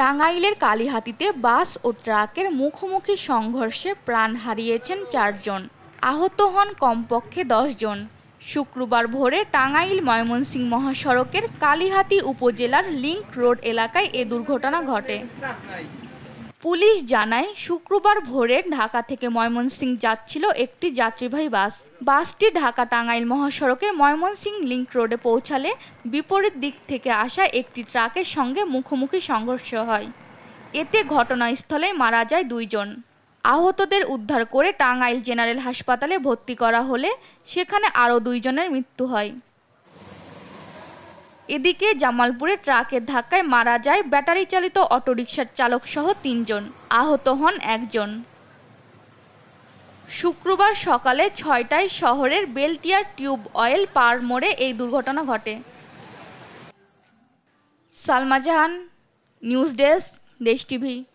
টাঙ্গাইলের কালীহাতিতে বাস ও ট্রাকের মুখোমুখি সংঘর্ষে প্রাণ হারিয়েছেন চারজন আহত হন কমপক্ষে জন শুক্রবার ভোরে টাঙ্গাইল ময়মনসিংহ মহাসড়কের কালীহাতি উপজেলার লিংক রোড এলাকায় এ দুর্ঘটনা ঘটে পুলিশ জানায় শুক্রবার ভোরে ঢাকা থেকে ময়মনসিংহ যাচ্ছিল একটি যাত্রীবাহী বাস বাসটি ঢাকা টাঙ্গাইল মহাসড়কে ময়মনসিংহ লিংক রোডে পৌঁছালে বিপরীত দিক থেকে আসা একটি ট্রাকের সঙ্গে মুখোমুখি সংঘর্ষ হয় এতে ঘটনাস্থলে মারা যায় দুইজন আহতদের উদ্ধার করে টাঙ্গাইল জেনারেল হাসপাতালে ভর্তি করা হলে সেখানে আরও দুইজনের মৃত্যু হয় এদিকে জামালপুরে ট্রাকের ধাক্কায় মারা যায় ব্যাটারি চালিত অটোরিকশার চালক সহ তিনজন আহত হন একজন শুক্রবার সকালে ছয়টায় শহরের বেলটিয়ার টিউব অয়েল পার মোড়ে এই দুর্ঘটনা ঘটে Salma Jahan news desk Desh TV